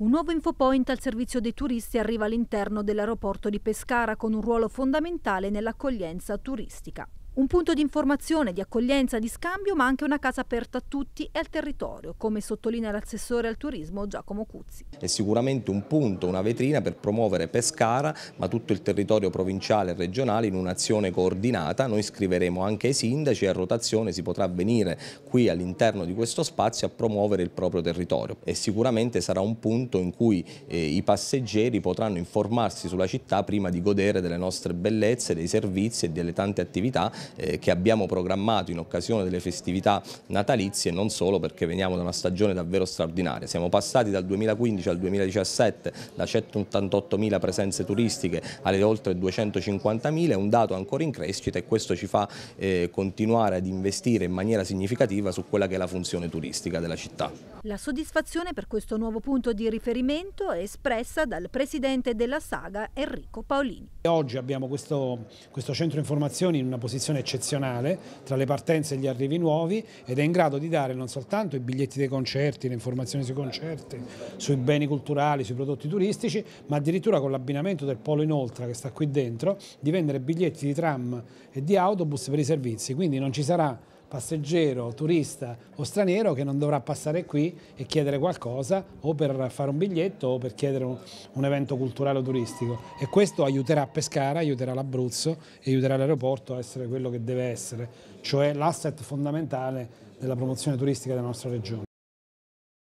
Un nuovo infopoint al servizio dei turisti arriva all'interno dell'aeroporto di Pescara con un ruolo fondamentale nell'accoglienza turistica. Un punto di informazione, di accoglienza, di scambio, ma anche una casa aperta a tutti e al territorio, come sottolinea l'assessore al turismo Giacomo Cuzzi. È sicuramente un punto, una vetrina per promuovere Pescara, ma tutto il territorio provinciale e regionale in un'azione coordinata. Noi scriveremo anche ai sindaci e a rotazione si potrà venire qui all'interno di questo spazio a promuovere il proprio territorio. E sicuramente sarà un punto in cui eh, i passeggeri potranno informarsi sulla città prima di godere delle nostre bellezze, dei servizi e delle tante attività eh, che abbiamo programmato in occasione delle festività natalizie, non solo perché veniamo da una stagione davvero straordinaria. Siamo passati dal 2015 al 2017 da 188.000 presenze turistiche alle oltre 250.000, è un dato ancora in crescita e questo ci fa eh, continuare ad investire in maniera significativa su quella che è la funzione turistica della città. La soddisfazione per questo nuovo punto di riferimento è espressa dal presidente della Saga Enrico Paolini. Oggi abbiamo questo, questo centro informazioni in una posizione situazione eccezionale tra le partenze e gli arrivi nuovi ed è in grado di dare non soltanto i biglietti dei concerti, le informazioni sui concerti, sui beni culturali, sui prodotti turistici, ma addirittura con l'abbinamento del polo in inoltre che sta qui dentro, di vendere biglietti di tram e di autobus per i servizi, quindi non ci sarà passeggero, turista o straniero che non dovrà passare qui e chiedere qualcosa o per fare un biglietto o per chiedere un, un evento culturale o turistico e questo aiuterà Pescara, aiuterà l'Abruzzo e aiuterà l'aeroporto a essere quello che deve essere, cioè l'asset fondamentale della promozione turistica della nostra regione.